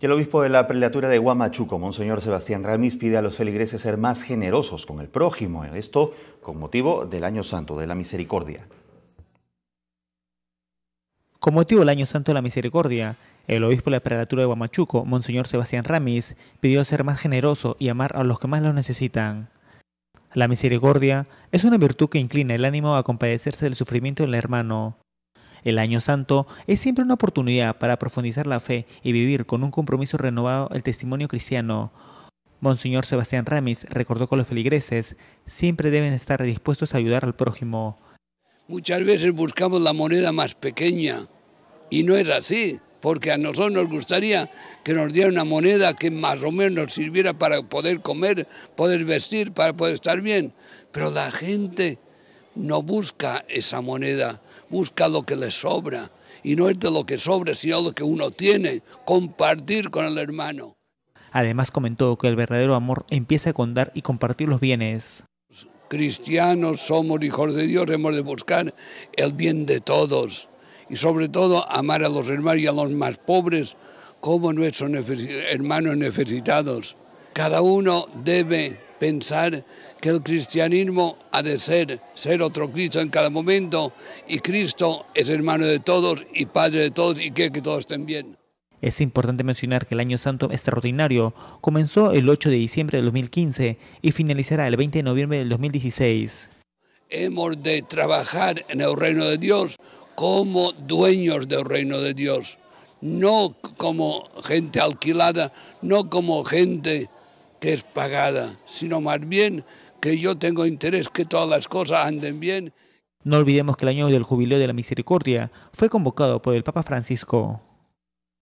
Y el obispo de la prelatura de Huamachuco, Monseñor Sebastián Ramis, pide a los feligreses ser más generosos con el prójimo, esto con motivo del Año Santo de la Misericordia. Con motivo del Año Santo de la Misericordia, el obispo de la prelatura de Huamachuco, Monseñor Sebastián Ramis, pidió ser más generoso y amar a los que más lo necesitan. La misericordia es una virtud que inclina el ánimo a compadecerse del sufrimiento del hermano, el Año Santo es siempre una oportunidad para profundizar la fe y vivir con un compromiso renovado el testimonio cristiano. Monseñor Sebastián Ramis recordó que los feligreses siempre deben estar dispuestos a ayudar al prójimo. Muchas veces buscamos la moneda más pequeña y no es así, porque a nosotros nos gustaría que nos diera una moneda que más o menos nos sirviera para poder comer, poder vestir, para poder estar bien. Pero la gente no busca esa moneda, busca lo que le sobra. Y no es de lo que sobra, sino lo que uno tiene, compartir con el hermano. Además comentó que el verdadero amor empieza con dar y compartir los bienes. Cristianos somos hijos de Dios, hemos de buscar el bien de todos y sobre todo amar a los hermanos y a los más pobres como nuestros hermanos necesitados. Cada uno debe pensar que el cristianismo ha de ser, ser otro Cristo en cada momento y Cristo es hermano de todos y Padre de todos y quiere que todos estén bien. Es importante mencionar que el Año Santo extraordinario comenzó el 8 de diciembre de 2015 y finalizará el 20 de noviembre del 2016. Hemos de trabajar en el reino de Dios como dueños del reino de Dios, no como gente alquilada, no como gente que es pagada, sino más bien que yo tengo interés que todas las cosas anden bien. No olvidemos que el año del jubileo de la misericordia fue convocado por el Papa Francisco.